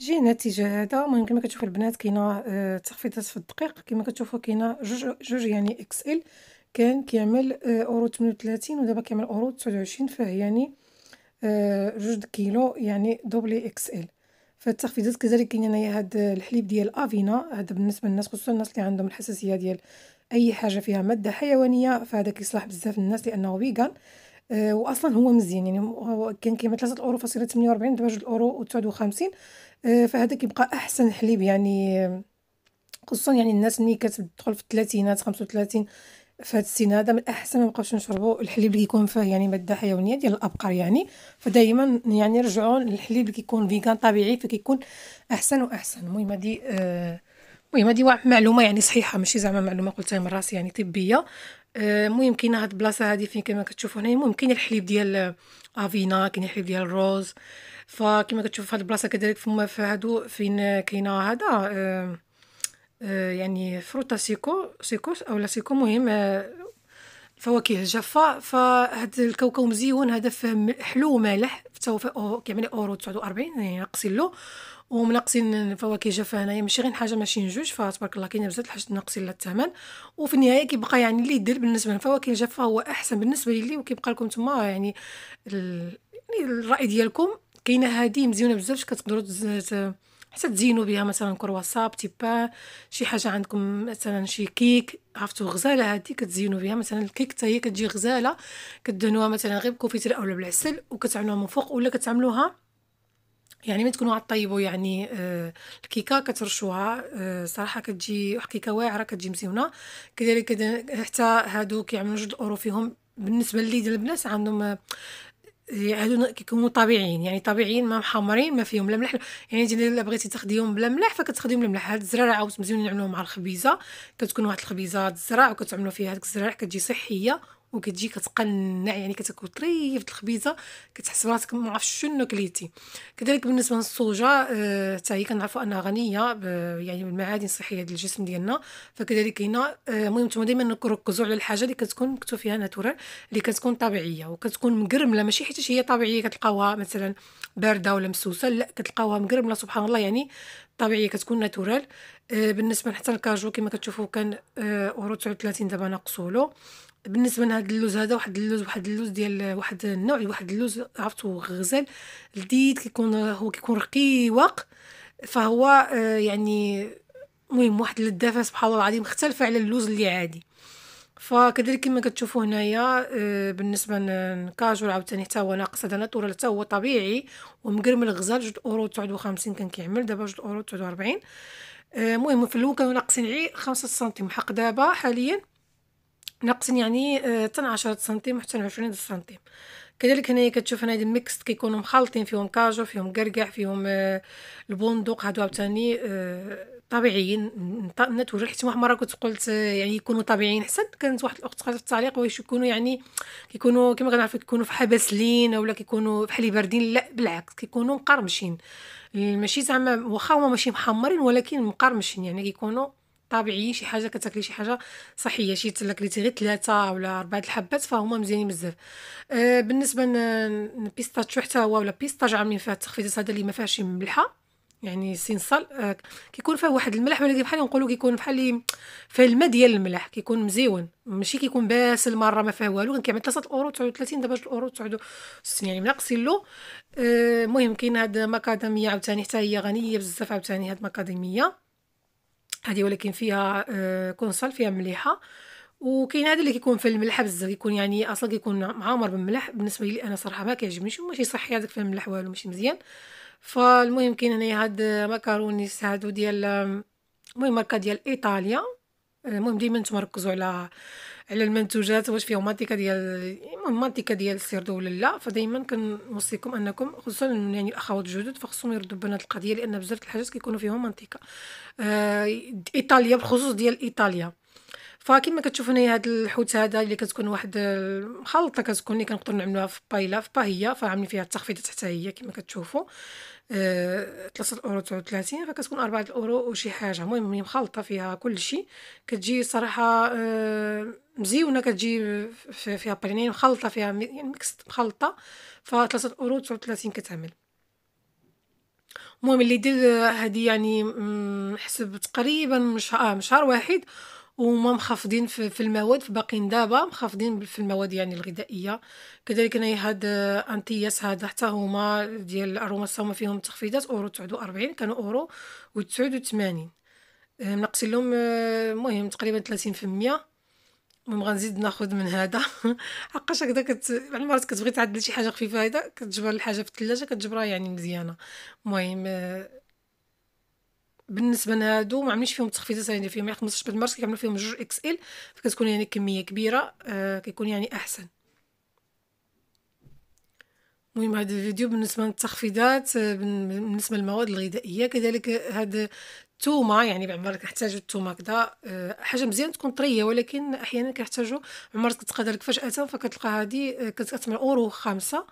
جي نتيجة هذا المهم كما كتشوفوا البنات كاينه آه تخفيضات في الدقيق كما كتشوفوا كاينه جوج جوج يعني اكس ال كان كيعمل آه اورو 38 ودابا كيعمل اورو 29 فيه يعني آه جوج كيلو يعني دوبلي اكس ال فالتخفيضات كذلك كاين هنايا هاد الحليب ديال افينا هذا بالنسبه للناس خصوصا الناس اللي عندهم الحساسيه ديال اي حاجه فيها ماده حيوانيه فهذا كيصلح بزاف الناس لانه فيغان آه، واصلا هو مزيان يعني هو كان كيما 3 اورو فاصله 48 دابا 2 اورو و59 فهذا كيبقى احسن حليب يعني خصوصا يعني الناس اللي كتدخل في الثلاثينات 35 فهاد هاد السن هذا من الاحسن ما نبقاوش نشربوا الحليب اللي كيكون فيه يعني ماده حيوانيه ديال الابقار يعني فدائما يعني رجعوا للحليب اللي كيكون فيغان طبيعي فكيكون احسن واحسن المهم هادي آه، المهم هادي معلومه يعني صحيحه ماشي زعما معلومه قلتها من راسي يعني طبيه المهم كاينه هاد البلاصه هادي فين كما كتشوفوا هنا المهم كاين الحليب ديال افينا كاين الحليب ديال الروز فكما كتشوفوا فهاد البلاصه كذلك فما في هادو فين كاينه هذا آه آه يعني فروتا سيكو سيكو اولا سيكو مهم آه الفواكه الجافه فهاد الكاوكاو مزيون هذا فيه حلو ومالح حتى هو كيعمل اورو 49 يعني ناقصين له ومناقصين الفواكه جافه هنايا ماشي غير حاجه ماشي جوج فتبارك الله كاينه بزاف الحاجات ناقصين لها الثمن وفي النهايه كيبقى يعني اللي يدير بالنسبه للفواكه الجافه هو احسن بالنسبه لي وكيبقى لكم تما يعني ال... يعني الراي ديالكم كاينه هذه مزيونه بزاف كتقدروا حتى تزينوا بها مثلا كرواسا بان شي حاجه عندكم مثلا شي كيك عرفتوا غزاله هذه كتزينوا بها مثلا الكيك حتى هي كتجي غزاله كدهنوها مثلا غير بكوفيتير اولا بالعسل وكتعملوها من فوق ولا كتعملوها يعني ملي تكونوا عطيبوا يعني آه الكيكه كترشوها آه صراحه كتجي واحد الكيكه واعره كتجي مزيونه كذلك حتى هادو كيعملوا جوج اورو فيهم بالنسبه لي ديال البنات عندهم آه، هادو كيكونوا طبيعيين يعني طبيعيين ما محمرين ما فيهم لا ملح يعني جينا الا بغيتي تاخديهم بلا ملح فكتخديهم بلا ملح هاد الزرارة عاوت مزيونين نعملوهم مع الخبيزه كتكون واحد الخبيزه الزرع وكتعملوا فيها هاديك الزرارع كتجي صحيه وكتجي كتقنع يعني كتاكل طريف الخبيزه كتحس براسك ما عرفتش شنو كليتي كذلك بالنسبه للصوجه آه حتى هي كنعرفوا انها غنيه يعني بالمعادن الصحيه ديال الجسم ديالنا فكذلك هنا آه، المهم نتوما دائما نركزوا على الحاجه اللي كتكون مكتوب فيها ناتورال اللي كتكون طبيعيه وكتكون مقرمله ماشي حيت هي طبيعيه كتلقاوها مثلا بارده ولا مسوسه لا كتلقاوها مقرمله سبحان الله يعني طبيعيه كتكون ناتورال آه، بالنسبه حتى الكاجو كما كتشوفوا كان آه، اورو 39 دابا ناقصولو بالنسبه لهذا اللوز هذا واحد اللوز واحد اللوز ديال واحد النوع واحد اللوز عرفتو غزال لذيذ كيكون هو كيكون رقيق فهو آه، يعني مهم واحد اللذافه سبحان الله العظيم مختلفه على اللوز اللي عادي فكذلك كما كتشوفوا هنايا آه، بالنسبه للكاجور عاوتاني حتى هو ناقص هذا ناتورال حتى هو طبيعي ومقرمل غزال جوج اورو 59 كان كيعمل دابا جوج اورو 49 آه، المهم في الاول كانوا ناقصين عي 5 سنتيم حق دابا حاليا ناقصين يعني آه، تن عشرة سنتيم حتى عشرين سنتيم كذلك هنايا كتشوف هنا هاد الميكست كيكونوا مخلطين فيهم كاجو فيهم قرقع فيهم آه، البندق هادو عاوتاني آه، طبيعيين نتوجه حيت واحد المره كنت قلت يعني يكونوا طبيعيين حسن كانت واحد الاخت قالت في التعليق واش يكونوا يعني كيكونوا كما كنعرفوا كيكونوا في حبس لين ولا كيكونوا بحال باردين لا بالعكس كيكونوا مقرمشين ماشي زعما واخا هما ماشي محمرين ولكن مقرمشين يعني كيكونوا طبيعي شي حاجه كتاكلي شي حاجه صحيه شي تاكلتي غير ثلاثه ولا اربعه الحبات فهما مزيانين بزاف أه بالنسبه للبيستاشيو حتى هو ولا بيستاج عاملين فيها التخفيضات هذا اللي ما فيهاش ملحه يعني السنصل أه كيكون فيه واحد الملح ولا بحال نقولوا كيكون بحال فيه الماء ديال الملح كيكون مزيون ماشي كيكون باسل مره ما فيه والو كنكمل 3 اورو 39 دابا 2 اورو 69 يعني ناقصين له آه، المهم أه كاين هاد ماكاداميا عاوتاني حتى هي غنيه بزاف عاوتاني هاد ماكاداميا هذه ولكن فيها آه، كونسول فيها مليحه وكاين هذا اللي كيكون في الملح بزاف كيكون يعني اصلا كيكون معمر بالملح بالنسبه لي انا صراحه ما كيعجبنيش وماشي صحي هذاك في الملح والو ماشي مزيان فالمهم كاين هنايا هاد ماكارونيس هادو ديال المهم ماركه ديال ايطاليا المهم ديما نتمركزوا على على المنتوجات واش فيهم مانتيكا ديال المهم مانتيكا ديال السيردو ولا لا فدائما كنوصيكم انكم خصوصا يعني الاخوات الجدد فخصهم يردوا بنات القضيه لان بزاف الحاجات كيكونوا فيهم مانتيكا آه ايطاليا بالخصوص ديال ايطاليا فكيما كتشوف هنايا هاد الحوت هذا اللي كتكون واحد مخلطه كتكون اللي كنقدروا نعملوها في بايلا في باهيه فعاملين فيها التخفيضات حتى هي كيما كتشوفوا أه 3 اورو 39 فكتكون أربعة اورو وشي حاجه المهم هي مخلطه فيها كل شيء كتجي صراحه أه مزيونه كتجي فيها برينين يعني مخلطه فيها يعني ميكس مخلطه فثلاثة أورو تسعود 39 كتعمل المهم اللي دير هذه يعني حسب تقريبا مش اه مش شهر واحد وهما مخفضين في المواد باقيين دابا مخفضين في المواد يعني الغذائيه كذلك هنايا هاد انتياس هاد حتى هما ديال الاروماس هما فيهم تخفيضات اورو 49 كانوا اورو و 89 منقصين لهم أه، المهم تقريبا 30% المهم غنزيد ناخذ من هذا حقاش هكذا كت بعض المرات كتبغي تعدل شي حاجه خفيفه هكذا كتجبر الحاجه في الثلاجه كتجبرها يعني مزيانه المهم أه، بالنسبه لهادو ما عملنيش فيهم تخفيضات يعني فيهم يعني 15 بالمارس كيعملوا فيهم جوج اكس ال فكتكون يعني كميه كبيره آه كيكون يعني احسن المهم هذا الفيديو بالنسبه للتخفيضات آه، بالنسبه للمواد الغذائيه كذلك هذا التومة يعني بعمرك كنحتاجو التومه كدا آه، حاجه مزيان تكون طريه ولكن احيانا كنحتاجو عمرك كتقادر كفاش اتى فكتلقى هذه آه، كتثمن اورو خمسة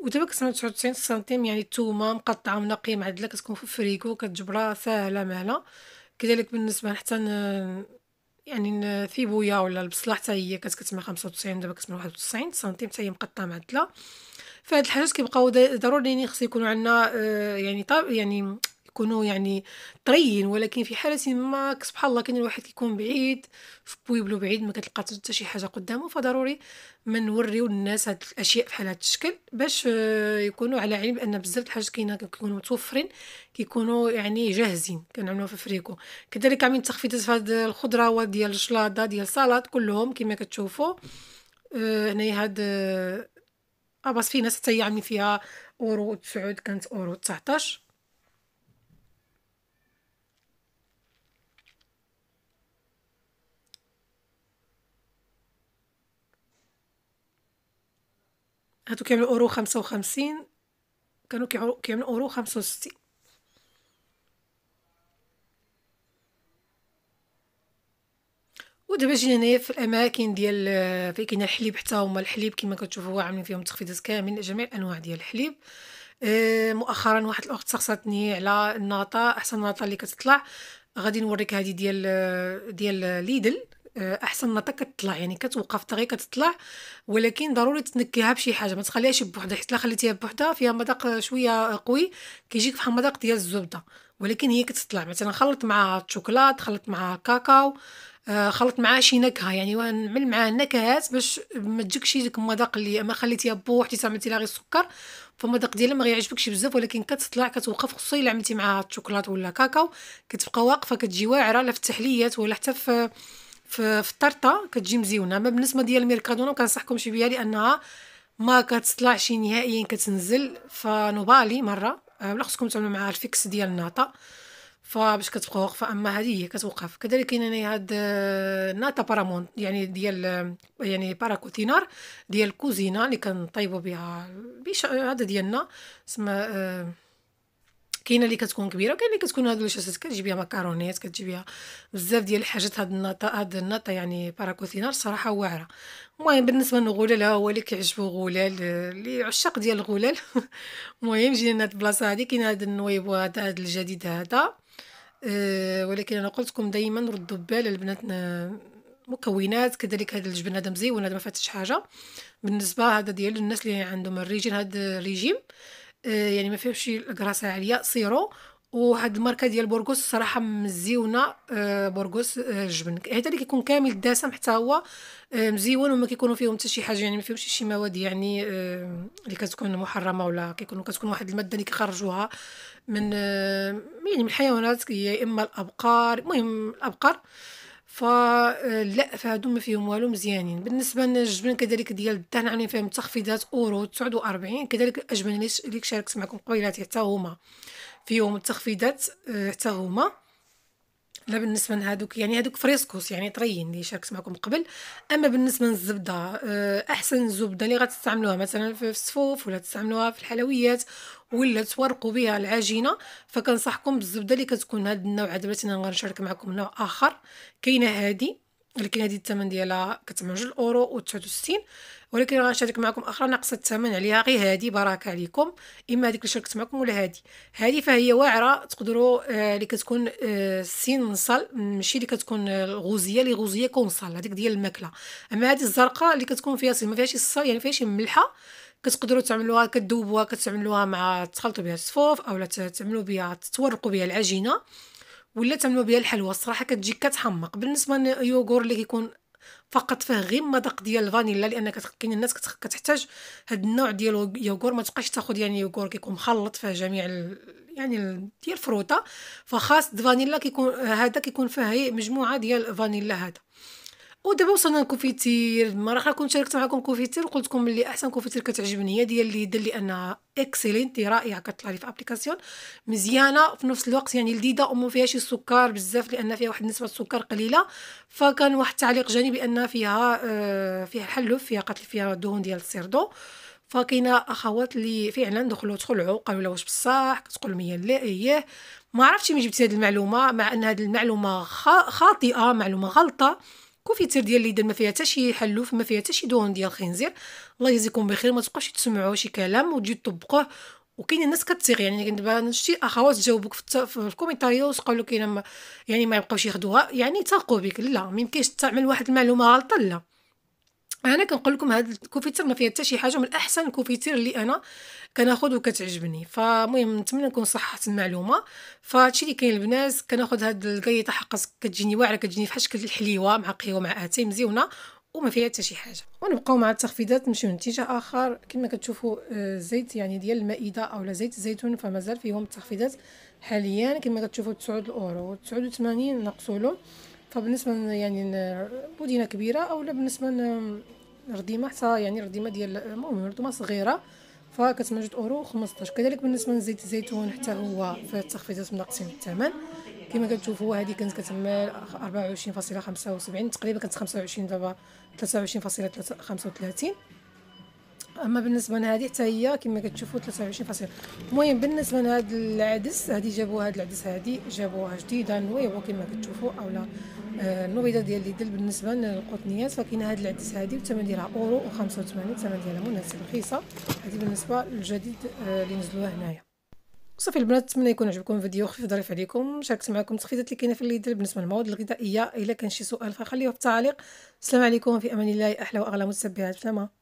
ودابا كتسنى تسعود سنتيم يعني الثومه مقطعه منقيه معدله كتكون في الفريكو كتجبرها ساهله مهله كذلك بالنسبه حتى يعني ثيبويا ولا البصله حتى هي كتكتسمى 95 دابا كتسمع 91 سنتيم حتى هي مقطعه معدله فهاد الحاجات كيبقاو ضروري يعني خص يكونوا عندنا آه، يعني طاب يعني كونوا يعني طريين ولكن في حالة ما سبحان الله كان الواحد كيكون بعيد في بويبلو بعيد ما كتلقى حتى شي حاجة قدامه فضروري ما نوريو الناس هاد الاشياء بحال هاد الشكل باش آه، يكونوا على علم بان بزاف الحاجات كاينه كيكونوا متوفرين كيكونوا يعني جاهزين كنعملوا في فريكو كذلك عاملين تخفيضات في هاد الخضروات ديال الشلاضه ديال السلطات كلهم كما كتشوفوا هنايا آه، هاد آه، اباس في ناس حتى هي عاملين فيها اورو 9 كانت اورو 19 هادو كيعملو اورو خمسة وخمسين كانوا كيعملو اورو خمسة وستين ودابا جينا هنايا في الاماكن ديال فين كاين الحليب حتى هما الحليب كما كتشوفوا عاملين فيهم تخفيضات كاملين جميع الانواع ديال الحليب آه، مؤخرا واحد الاخت سقساتني على الناطه احسن ناطه اللي كتطلع غادي نوريك هذه ديال ديال ليدل آه، احسن ما كتطلع يعني كتوقف في كتطلع ولكن ضروري تنكيها بشي حاجه ما تخليهاش بوحدها حيت لا خليتيها بوحدها فيها مذاق شويه قوي كيجيك بحال مذاق ديال الزبده ولكن هي كتطلع مثلا خلط مع الشوكولات خلط مع كاكاو آه، خلط معاه شي نكهه يعني ونعمل معاه النكهات باش ما تجيكش ديك المذاق اللي ما خليتيها بوحدي عملتي لها غير السكر فالمذاق ديالها ما غيعجبكش بزاف ولكن كتطلع كتوقف خصوصا الا عملتي معاها الشوكولات ولا كاكاو كتبقى واقفه كتجي واعره لا في التحليات ولا حتى في في, الطرطه كتجي مزيونه اما بالنسبه ديال الميركادونا مكنصحكمش بها لانها ما كتطلعش نهائيا كتنزل فنوبالي مره أه، ولا خصكم تعملوا معها الفيكس ديال الناطه فباش كتبقى واقفه اما هذه هي كتوقف كذلك كاين هنايا هاد أه، ناتا بارامون يعني ديال أه، يعني باراكوتينار ديال الكوزينه اللي كنطيبوا بها هذا ديالنا اسمها كاينه اللي كتكون كبيره وكاينه اللي كتكون هاد الشاسات كتجي بها مكرونيات كتجي بها بزاف ديال الحاجات هاد النطا هاد النطا يعني باراكوثينار صراحه واعره المهم بالنسبه للغلال ها هو اللي كيعجبو غلال اللي عشاق ديال الغلال المهم جينا لهاد البلاصه هادي كاين هاد النويب هذا هاد الجديد هذا أه ولكن انا قلت لكم دائما ردوا بال البنات آه، مكونات كذلك هذا الجبن هذا مزيون هذا ما فاتش حاجه بالنسبه هذا ديال الناس اللي عندهم الريجيم هذا الريجيم آه، يعني ما فيهمش الكراسه عاليه سيرو وهاد الماركه ديال بورغوس الصراحه مزيونه آه، بورغوس الجبن آه، حيت اللي كيكون كامل الدسم حتى هو مزيون وما كيكونوا فيهم حتى شي حاجه يعني ما فيهمش شي مواد يعني اللي كتكون محرمه ولا كيكونوا كتكون واحد الماده اللي كيخرجوها من يعني من الحيوانات يا اما الابقار المهم الابقار فلا فهادو ما فيهم والو مزيانين بالنسبه للجبن كذلك ديال الدهن راني يعني فيهم تخفيضات اورو 49 كذلك الاجبن اللي شاركت معكم قبيلات حتى هما فيهم التخفيضات آه، حتى هما لا بالنسبه لهذوك يعني هذوك فريسكوس يعني طريين اللي شاركت معكم قبل اما بالنسبه للزبده آه، احسن زبده اللي غتستعملوها مثلا في الصفوف ولا تستعملوها في الحلويات ولا تورقوا بها العجينه فكنصحكم بالزبده اللي كتكون هذا النوع هذا بلاتي انا غنشارك معكم نوع اخر كاينه هذه ولكن هذه الثمن ديالها كتمن جوج اورو و 69 ولكن غنشارك معكم اخرى ناقصه الثمن عليها غير هذه بركه عليكم اما هذيك اللي شاركت معكم ولا هذه هذه فهي واعره تقدروا آه، اللي آه كتكون آه سين نصل ماشي اللي كتكون آه، الغوزيه اللي غوزيه كونصل هذيك ديال الماكله اما هذه الزرقاء اللي كتكون فيها سين ما فيهاش الصل يعني فيها شي ملحه كتقدروا تعملوها كتذوبوها كتعملوها مع تخلطوا بها الصفوف اولا تعملوا بها تورقوا بها العجينه ولا تعملوا بها الحلوى الصراحه كتجي كتحمق بالنسبه ليوغور اللي كيكون فقط فيه غير مذاق ديال الفانيلا لان كاين الناس كتحتاج هاد النوع ديال يوغور ما تبقاش تاخذ يعني يوغور كيكون مخلط فيه جميع ال... يعني ديال الفروطه فخاص الفانيلا كيكون هذا كيكون فيه مجموعه ديال الفانيلا هذا ودابا وصلنا لكوفيتير المره اخرى كنت شاركت معكم كوفيتير وقلت لكم اللي احسن كوفيتير كتعجبني هي ديال اللي دل لانها اكسيلنت رائعه كطلع لي في ابليكاسيون مزيانه في نفس الوقت يعني لذيذه وما فيهاش السكر بزاف لان فيها واحد نسبه السكر قليله فكان واحد التعليق جاني بان فيها آه، فيها حلف فيها قتل فيها دهون ديال السيردو فكاينه اخوات اللي فعلا دخلوا تخلعوا قالوا لها واش بصح كتقول ميا لا اييه ما عرفتش من جبتي هذه المعلومه مع ان هذه المعلومه خاطئه معلومه غلطه كوفيتير ديال ليدل ما فيها حتى شي حلوف ما فيها حتى شي دهون ديال الخنزير الله يجزيكم بخير ما تبقاوش تسمعوا شي كلام وتجيو تطبقوه وكاين الناس كتصيغ يعني دابا شتي اخوات جاوبوك في, الت... في الكومنتاريوس قالوا كاين ما... يعني ما يبقاوش ياخذوها يعني تاقوا بك لا ما يمكنش تعمل واحد المعلومه غلطه لا انا كنقول لكم هذا الكوفيتير ما فيها حتى شي حاجه من احسن الكوفيتير اللي انا كناخذ وكتعجبني فالمهم نتمنى نكون صححت المعلومه فهادشي اللي كاين البنات كناخذ هاد القريطه حقا كتجيني واعره كتجيني فحال شكل الحليوه مع قهوه مع اتاي مزيونه وما فيها حتى شي حاجه ونبقاو مع التخفيضات نمشيو لاتجاه اخر كما كتشوفوا آه، الزيت يعني ديال المائده اولا زيت الزيتون فمازال فيهم التخفيضات حاليا كما كتشوفوا 9 الاورو 89 نقصوا له فبالنسبه يعني مدينه كبيره او لا بالنسبه لرديمه حتى يعني رديمة ديال المهم رديمة صغيره فكتكون جوج اورو 15 كذلك بالنسبه لزيت الزيتون حتى هو في التخفيضات من ناقصين الثمن كما كتشوفوا هذه كانت خمسة 24.75 تقريبا كانت 25 دابا 23.35 اما بالنسبه لهذه حتى هي كما كتشوفوا 23 فاصلة المهم بالنسبه لهذا العدس هذه جابوا هذا العدس هذه جابوها جديده نويبو كما كتشوفوا اولا النبيضه ديال ليدل بالنسبه للقطنيات فكاين هاد العدس هادي والثمن ديالها اورو و85 الثمن ديالها مناسب رخيصه هادي بالنسبه للجديد آه، اللي نزلوها هنايا صافي البنات نتمنى يكون عجبكم الفيديو خفيف ظريف عليكم شاركت معكم التخفيضات اللي كاينه في ليدل بالنسبه للمواد الغذائيه الا كان شي سؤال فخليوه في التعليق السلام عليكم في امان الله احلى واغلى متتبعات سلامه